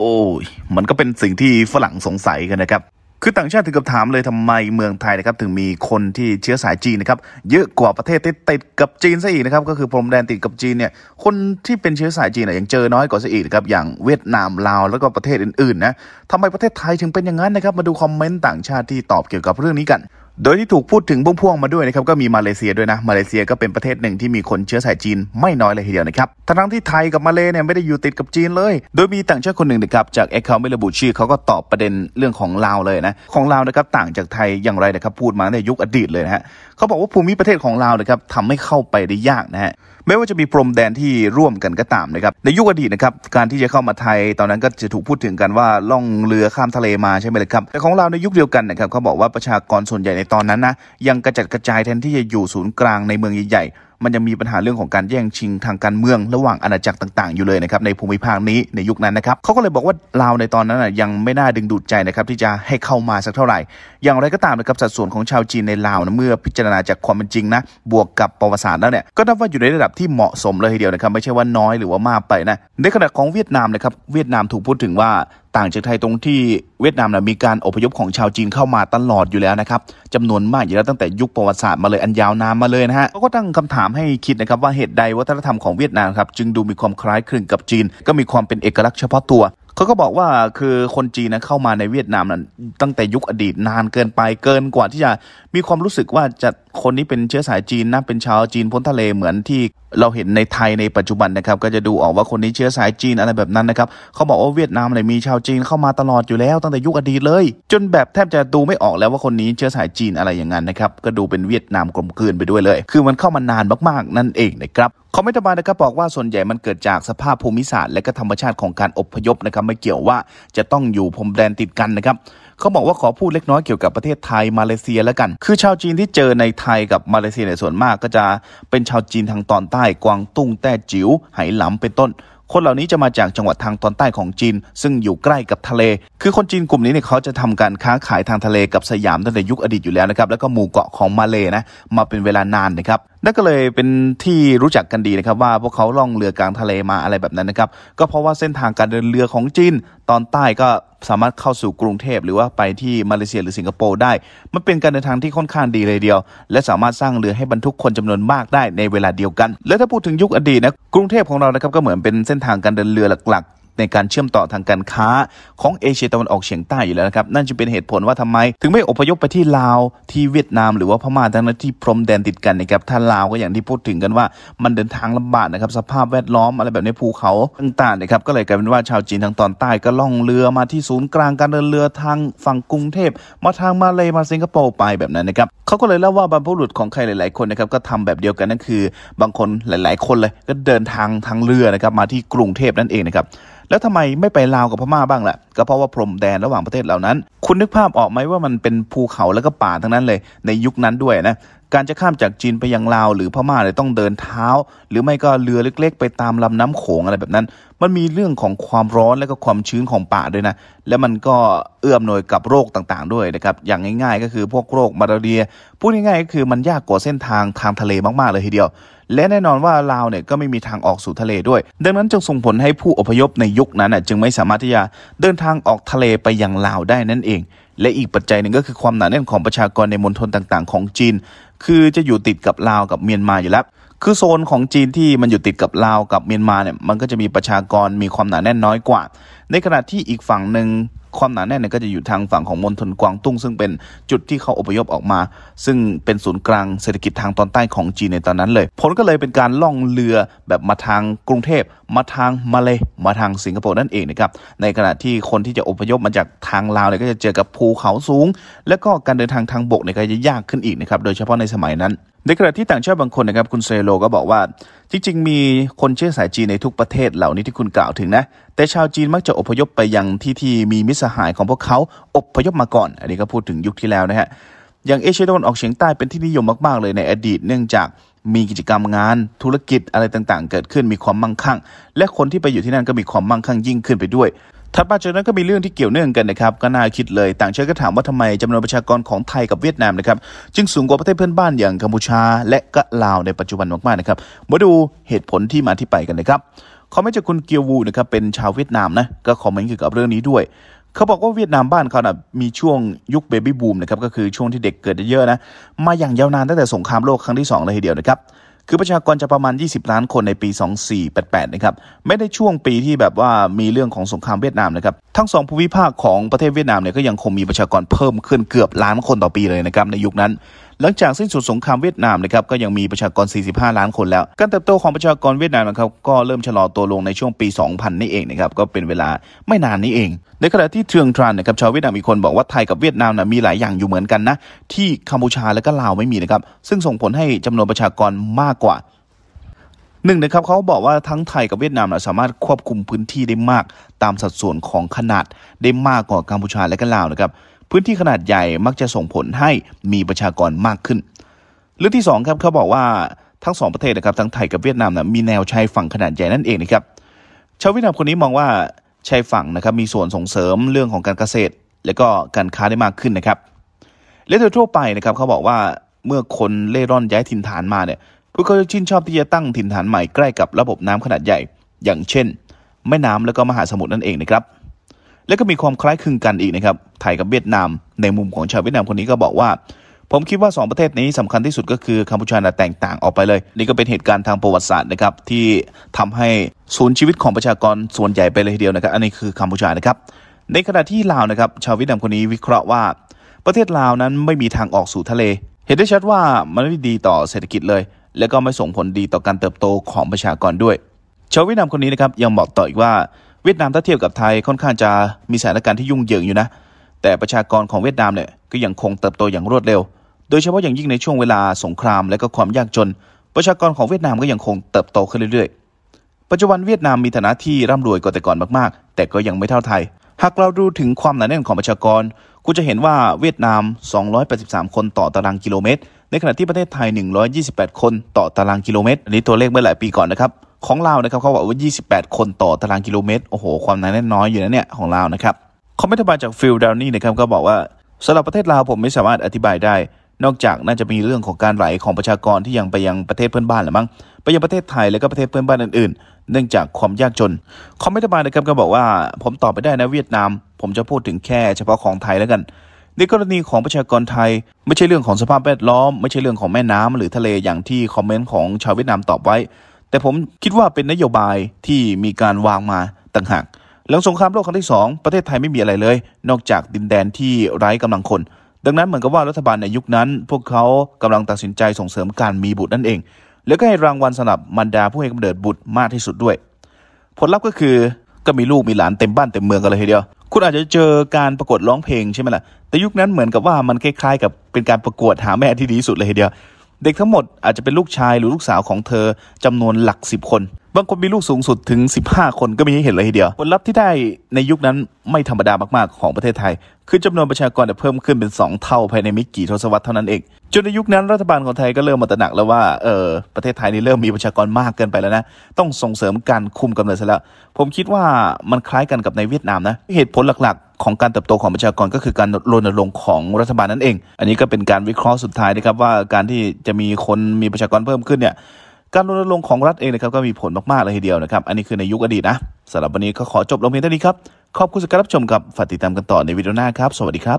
โอ้ย มันก็เป็นสิ่งที่ฝรั่งสงสัยกันนะครับ คือต่างชาติถึงกับถามเลยทำไมเมืองไทยนะครับถึงมีคนที่เชื้อสายจีนนะครับเยอะกว่าประเทศที่ติดกับจีนซะอีกนะครับก็คือพรมแดนติดกับจีนเนี่ยคนที่เป็นเชื้อสายจีนยังเจอน้อยกว่าซะอีกนะครับอย่างเวียดนามลาว แล้วก็ประเทศอื่นๆนะทำไมประเทศไทยถึงเป็นอย่างนั้นนะครับมาดูคอมเมนต์ต่างชาติที่ตอบเกี่ยวกับเรื่องนี้กันโดยที่ถูกพูดถึงพ่วงๆมาด้วยนะครับ ก็มีมาเลเซียด้วยนะมาเลเซียก็เป็นประเทศหนึ่งที่มีคนเชื้อสายจีนไม่น้อยเลยทีเดียวนะครับทั้งที่ไทยกับมาเลเนี่ยไม่ได้อยู่ติดกับจีนเลย โดยมีต่างชาติคนหนึ่งนะครับจากแอคเคาท์ไม่ระบุชื่อเขาก็ตอบประเด็นเรื่องของลาวเลยนะของลาวนะครับต่างจากไทยอย่างไรนะครับพูดมาในยุคอดีตเลยนะฮะเขาบอกว่าภูมิประเทศของลาวนะครับทำให้เข้าไปได้ยากนะฮะไม่ว่าจะมีพรมแดนที่ร่วมกันก็ตามนะครับในยุคอดีตนะครับการที่จะเข้ามาไทยตอนนั้นก็จะถูกพูดถึงกันว่าล่องเรือข้ามทะเลมาใช่ไหมครับ แต่ของเราในยุคเดียวกันนะครับเขาบอกว่าประชากรส่วนใหญ่ในตอนนั้นนะยังกระจัดกระจายแทนที่จะอยู่ศูนย์กลางในเมืองใหญ่มันยังมีปัญหาเรื่องของการแย่งชิงทางการเมืองระหว่างอาณาจักรต่างๆอยู่เลยนะครับในภูมิภาคนี้ในยุคนั้นนะครับเขาก็เลยบอกว่าลาวในตอนนั้นยังไม่น่าดึงดูดใจนะครับที่จะให้เข้ามาสักเท่าไหร่ อย่างไรก็ตามนะครับสัดส่วนของชาวจีนในลาวนะเมื่อพิจารณาจากความเป็นจริงนะบวกกับประวัติศาสตร์แล้วเนี่ยก็นับว่าอยู่ในระดับที่เหมาะสมเลยทีเดียวนะครับ ไม่ใช่ว่าน้อยหรือว่ามากไปนะในขณะของเวียดนามนะครับเวียดนามถูกพูดถึงว่าต่างจากไทยตรงที่เวียดนามนะมีการอพยพของชาวจีนเข้ามาตลอดอยู่แล้วนะครับจำนวนมากอยู่แล้วตั้งแต่ยุคประวัติศาสตร์มาเลยอันยาวนานมาเลยนะฮะเขาก็ตั้งคำถามามให้คิดนะครับว่าเหตุใดวัฒนธรรมของเวียดนามครับจึงดูมีความคล้ายคลึงกับจีน ก็มีความเป็นเอกลักษณ์เฉพาะตัวเขาก็บอกว่าคือคนจีนนะเข้ามาในเวียดนามนั้นตั้งแต่ยุคอดีตนานเกินไปเกินกว่าที่จะมีความรู้สึกว่าจะคนนี้เป็นเชื้อสายจีนนะเป็นชาวจีนพ้นทะเลเหมือนที่เราเห็นในไทยในปัจจุบันนะครับ ก็จะดูออกว่าคนนี้เชื้อสายจีนอะไรแบบนั้นนะครับเขาบอกว่าเวียดนามเลยมีชาวจีนเข้ามาตลอดอยู่แล้วตั้งแต่ยุคอดีตเลย จนแบบแทบจะดูไม่ออกแล้วว่าคนนี้เชื้อสายจีนอะไรอย่างนั้นนะครับก็ดูเป็นเวียดนามกลมกลืนไปด้วยเลย คือมันเข้ามานานมากๆ นั่นเองนะครับคอมเมนต์บานะครับบอกว่าส่วนใหญ่มันเกิดจากสภาพภูมิศาสตร์และก็ธรรมชาติของการอบพยพนะครับไม่เกี่ยวว่าจะต้องอยู่พรมแดนติดกันนะครับเขาบอกว่าขอพูดเล็กน้อยเกี่ยวกับประเทศไทยมาเลเซียแล้วกัน คือชาวจีนที่เจอในไทยกับมาเลเซียในส่วนมากก็จะเป็นชาวจีนทางตอนใต้ กวางตุ้งแต้จิ๋วไหหลำเป็นต้นคนเหล่านี้จะมาจากจังหวัดทางตอนใต้ของจีน ซึ่งอยู่ใกล้กับทะเล คือคนจีนกลุ่มนี้เนี่ยเขาจะทำการค้าขายทางทะเลกับสยามตั้งแต่ยุคอดีตอยู่แล้วนะครับแล้วก็หมู่เกาะของมาเลยนะ มาเป็นเวลานานนะครับนั่นก็เลยเป็นที่รู้จักกันดีนะครับว่าพวกเขาล่องเรือกลางทะเลมาอะไรแบบนั้นนะครับก็เพราะว่าเส้นทางการเดินเรือของจีน ตอนใต้ก็สามารถเข้าสู่กรุงเทพหรือว่าไปที่มาเลเซียหรือสิงคโปร์ได้ มันเป็นการเดินทางที่ค่อนข้างดีเลยเดียว และสามารถสร้างเรือให้บรรทุกคนจำนวนมากได้ในเวลาเดียวกัน และถ้าพูดถึงยุคอดีตนะ กรุงเทพของเรานะครับก็เหมือนเป็นเส้นทางการเดินเรือหลักในการเชื่อมต่อทางการค้าของเอเชียตะวันออกเฉียงใต้อยู่แล้วนะครับนั่นจึงเป็นเหตุผลว่าทำไมถึงไม่อพยพไปที่ลาวที่เวียดนามหรือว่าพม่าทั้งนั้นที่พรมแดนติดกันนะครับถ้าลาวก็อย่างที่พูดถึงกันว่ามันเดินทางลำบากนะครับสภาพแวดล้อมอะไรแบบนี้ภูเขาต่างๆนะครับก็เลยกลายเป็นว่าชาวจีนทางตอนใต้ก็ล่องเรือมาที่ศูนย์กลางการเดินเรือทางฝั่งกรุงเทพมาทางมาเลยมาสิงคโปร์ไปแบบนั้นนะครับเขาก็เลยเล่าว่าบรรพบุรุษของใครหลาย ๆคนนะครับก็ทำแบบเดียวกันนั่นคือ บางคนหลาย ๆ คนเลย ก็เดินทางทางเรือนะครับมาที่กรุงเทพนั่นเองนะครับแล้วทำไมไม่ไปลาวกับพม่าบ้างล่ะ ก็เพราะว่าพรมแดนระหว่างประเทศเหล่านั้น คุณนึกภาพออกไหมว่ามันเป็นภูเขาแล้วก็ป่าทั้งนั้นเลย ในยุคนั้นด้วยนะการจะข้ามจากจีนไปยังลาวหรือพม่าเลยต้องเดินเท้าหรือไม่ก็เรือเล็กๆ ไปตามลำน้ำโขงอะไรแบบนั้น มันมีเรื่องของความร้อนและก็ความชื้นของป่าด้วยนะ และมันก็เอื้อมหน่วยกับโรคต่างๆด้วยนะครับ อย่างง่าย ๆ ก็คือพวกโรคมาลาเรีย พูดง่ายๆก็คือมันยากกว่าเส้นทางทางทะเลมากๆ เลยทีเดียว และแน่นอนว่าลาวเนี่ยก็ไม่มีทางออกสู่ทะเลด้วย ดังนั้นจึงส่งผลให้ผู้อพยพในยุคนั้นจึงไม่สามารถที่จะเดินทางออกทะเลไปยังลาวได้นั่นเองและอีกปัจจัยหนึ่งก็คือความหนาแน่นของประชากรในมณฑลต่างๆ ของจีน คือจะอยู่ติดกับลาวกับเมียนมาอยู่แล้ว คือโซนของจีนที่มันอยู่ติดกับลาวกับเมียนมาเนี่ย มันก็จะมีประชากรมีความหนาแน่นน้อยกว่า ในขณะที่อีกฝั่งหนึ่งความหนาแน่นเนี่ยก็จะอยู่ทางฝั่งของมณฑลกวางตุ้งซึ่งเป็นจุดที่เขาอพยพออกมา ซึ่งเป็นศูนย์กลางเศรษฐกิจทางตอนใต้ของจีนในตอนนั้นเลย ผลก็เลยเป็นการล่องเรือแบบมาทางกรุงเทพมาทางมาเลยมาทางสิงคโปร์นั่นเองนะครับในขณะที่คนที่จะอพยพมาจากทางลาวเนี่ยก็จะเจอกับภูเขาสูง และก็การเดินทางทางบกเนี่ยก็จะยากขึ้นอีกนะครับโดยเฉพาะในสมัยนั้นในขณะที่ต่างชาติบางคนนะครับคุณเซโลก็บอกว่า จริงๆ มีคนเชื้อสายจีนในทุกประเทศเหล่านี้ที่คุณกล่าวถึงนะ แต่ชาวจีนมักจะอพยพไปยังที่ที่มีมิสหายของพวกเขาอพยพมาก่อน อันนี้ก็พูดถึงยุคที่แล้วนะฮะอย่างเอเชียตะวันออกเฉียงใต้เป็นที่นิยมมากๆเลยในอดีตเนื่องจากมีกิจกรรมงาน ธุรกิจอะไรต่างๆ เกิดขึ้นมีความมั่งคั่ง และคนที่ไปอยู่ที่นั่นก็มีความมั่งคั่งยิ่งขึ้นไปด้วยถัดมาจากนั้นก็มีเรื่องที่เกี่ยวเนื่องกันนะครับ ก็น่าคิดเลยต่างชาติก็ถามว่าทำไมจำนวนประชากรของไทยกับเวียดนามนะครับจึงสูงกว่าประเทศเพื่อนบ้านอย่างกัมพูชาและก็ลาวในปัจจุบันมากๆนะครับมาดูเหตุผลที่มาที่ไปกันนะครับเขาไม่จากคุณเกียววูนะครับเป็นชาวเวียดนามนะก็คอมเมนต์เกี่ยวกับเรื่องนี้ด้วย เขาบอกว่าเวียดนามบ้านเขานะมีช่วงยุคเบบี้บูมนะครับก็คือช่วงที่เด็กเกิดเยอะนะมาอย่างยาวนานตั้งแต่สงครามโลกครั้งที่2เลยทีเดียวนะครับคือประชากรจะประมาณ 20 ล้านคนในปี 2488 นะครับ ไม่ได้ช่วงปีที่แบบว่ามีเรื่องของสงครามเวียดนามนะครับ ทั้งสองภูมิภาคของประเทศเวียดนามเนี่ยก็ยังคงมีประชากรเพิ่มขึ้นเกือบล้านคนต่อปีเลยนะครับในยุคนั้นหลังจากสิ้นสุดสงครามเวียดนามนะครับ ก็ยังมีประชากร 45 ล้านคนแล้วการเติบโตของประชากรเวียดนามนะครับ ก็เริ่มชะลอตัวลงในช่วงปี 2000 นี่เองนะครับก็เป็นเวลาไม่นานนี้เอง ในขณะที่เทืองทรานนะครับ ชาวเวียดนามอีกคนบอกว่าไทยกับเวียดนามนะมีหลายอย่างอยู่เหมือนกันนะที่กัมพูชาและก็ลาวไม่มีนะครับ ซึ่งส่งผลให้จำนวนประชากรมากกว่าหนึ่งนะครับเขาบอกว่าทั้งไทยกับเวียดนามสามารถควบคุมพื้นที่ได้มากตามสัดส่วนของขนาดได้มากกว่ากัมพูชาและก็ลาวนะครับพื้นที่ขนาดใหญ่มักจะส่งผลให้มีประชากรมากขึ้นเรื่องที่2ครับเขาบอกว่าทั้งสองประเทศนะครับทั้งไทยกับเวียดนามนะมีแนวชายฝั่งขนาดใหญ่นั่นเองนะครับชาวเวียดนามคนนี้มองว่าชายฝั่งนะครับมีส่วนส่งเสริมเรื่องของการเกษตร และก็การค้าได้มากขึ้นนะครับและโดยทั่วไปนะครับเขาบอกว่าเมื่อคนเล่ร่อนย้ายถิ่นฐานมาเนี่ยพวกเขาชื่นชอบที่จะตั้งถิ่นฐานใหม่ใกล้กับระบบน้ำขนาดใหญ่ อย่างเช่น แม่น้ำและก็มหาสมุทรนั่นเองนะครับและก็มีความคล้ายคลึงกันอีกนะครับไทยกับเวียดนามในมุมของชาวเวียดนามคนนี้ก็บอกว่า ผมคิดว่า 2 ประเทศนี้สำคัญที่สุดก็คือกัมพูชาแตกต่างออกไปเลย นี่ก็เป็นเหตุการณ์ทางประวัติศาสตร์นะครับที่ทำให้ศูนย์ชีวิตของประชากรส่วนใหญ่ไปเลยทีเดียวนะครับ อันนี้คือกัมพูชานะครับ ในขณะที่ลาวนะครับชาวเวียดนามคนนี้วิเคราะห์ว่า ประเทศลาวนั้นไม่มีทางออกสู่ทะเล เห็นได้ชัดว่ามันไม่ดีต่อเศรษฐกิจเลย และก็ไม่ส่งผลดีต่อการเติบโตของประชากรด้วย ชาวเวียดนามคนนี้นะครับยังบอกต่ออีกว่าเวียดนามถ้าเทียบกับไทยค่อนข้างจะมีสถานการณ์ที่ยุ่งเหยิงอยู่นะ แต่ประชากรของเวียดนามเนี่ยก็ยังคงเติบโตอย่างรวดเร็ว โดยเฉพาะอย่างยิ่งในช่วงเวลาสงครามและก็ความยากจน ประชากรของเวียดนามก็ยังคงเติบโตขึ้นเรื่อยๆ ปัจจุบันเวียดนามมีฐานะที่ร่ำรวยกว่าแต่ก่อนมาก ๆ แต่ก็ยังไม่เท่าไทย หากเราดูถึงความหนาแน่นของประชากรคุณจะเห็นว่าเวียดนาม 283 คนต่อตารางกิโลเมตร ในขณะที่ประเทศไทย 128 คนต่อตารางกิโลเมตรอันนี้ตัวเลขเมื่อหลายปีก่อนนะครับของเรานะครับเขาบอกว่า 28 คนต่อตารางกิโลเมตร โอ้โห ความหนาแน่นน้อยอยู่นะเนี่ยของเรานะครับเขาไม่ทบาจากฟิลดาวนี่นะครับก็บอกว่าสำหรับประเทศลาวผมไม่สามารถอธิบายได้ นอกจากน่าจะมีเรื่องของการไหลของประชากรที่ยังไปยังประเทศเพื่อนบ้านหรือมั้งไปยังประเทศไทยแล้วก็ประเทศเพื่อนบ้านอื่นๆเนื่องจากความยากจนเขาไม่ทบานะครับก็บอกว่า ผมตอบไปได้นะเวียดนาม ผมจะพูดถึงแค่เฉพาะของไทยแล้วกัน ในกรณีของประชากรไทย ไม่ใช่เรื่องของสภาพแวดล้อมไม่ใช่เรื่องของแม่น้ำ หรือทะเลอย่างที่คอมเมนต์ของชาวเวียดนามตอบไว้แต่ผมคิดว่าเป็นนโยบายที่มีการวางมาต่างหากหลังสงครามโลกครั้งที่ 2 ประเทศไทยไม่มีอะไรเลย นอกจากดินแดนที่ไร้กำลังคน ดังนั้นเหมือนกับว่ารัฐบาลในยุคนั้น พวกเขากำลังตัดสินใจส่งเสริมการมีบุตรนั่นเอง แล้วก็ให้รางวัลสนับมารดาผู้ให้กำเนิดบุตรมากที่สุดด้วย ผลลัพธ์ก็คือก็มีลูกมีหลานเต็มบ้านเต็มเมืองกันเลยทีเดียว คุณอาจจะเจอการประกวดร้องเพลงใช่ไหมล่ะแต่ยุคนั้นเหมือนกับว่ามันคล้ายๆ กับเป็นการประกวดหาแม่ที่ดีสุดเลยทีเดียวเด็กทั้งหมดอาจจะเป็นลูกชายหรือลูกสาวของเธอจำนวนหลักสิบคน บางคนมีลูกสูงสุดถึง 15 คนก็มีให้เห็นเลยทีเดียวผลลัพธ์ที่ได้ในยุคนั้นไม่ธรรมดามากๆ ของประเทศไทย คือจำนวนประชากรเพิ่มขึ้นเป็น 2 เท่าภายในไม่กี่ทศวรรษเท่านั้นเอง จนในยุคนั้นรัฐบาลของไทยก็เริ่มมาตระหนักแล้วว่าเออประเทศไทยนี่เริ่มมีประชากรมากเกินไปแล้วนะ ต้องส่งเสริมการคุมกำเนิดซะแล้วผมคิดว่ามันคล้ายกันกับในเวียดนามนะเหตุผลหลักของการเติบโตของประชากรก็คือการรณรงค์ของรัฐบาลนั่นเอง อันนี้ก็เป็นการวิเคราะห์สุดท้ายนะครับว่าการที่จะมีคนมีประชากรเพิ่มขึ้นเนี่ย การรณรงค์ของรัฐเองนะครับก็มีผลมากๆเลยทีเดียวนะครับ อันนี้คือในยุคอดีตนะสำหรับวันนี้ก็ขอจบลงเพียงเท่านี้ ครับ ขอบคุณสำหรับรับชมกับฝากติดตามกันต่อในวิดีโอหน้าครับ สวัสดีครับ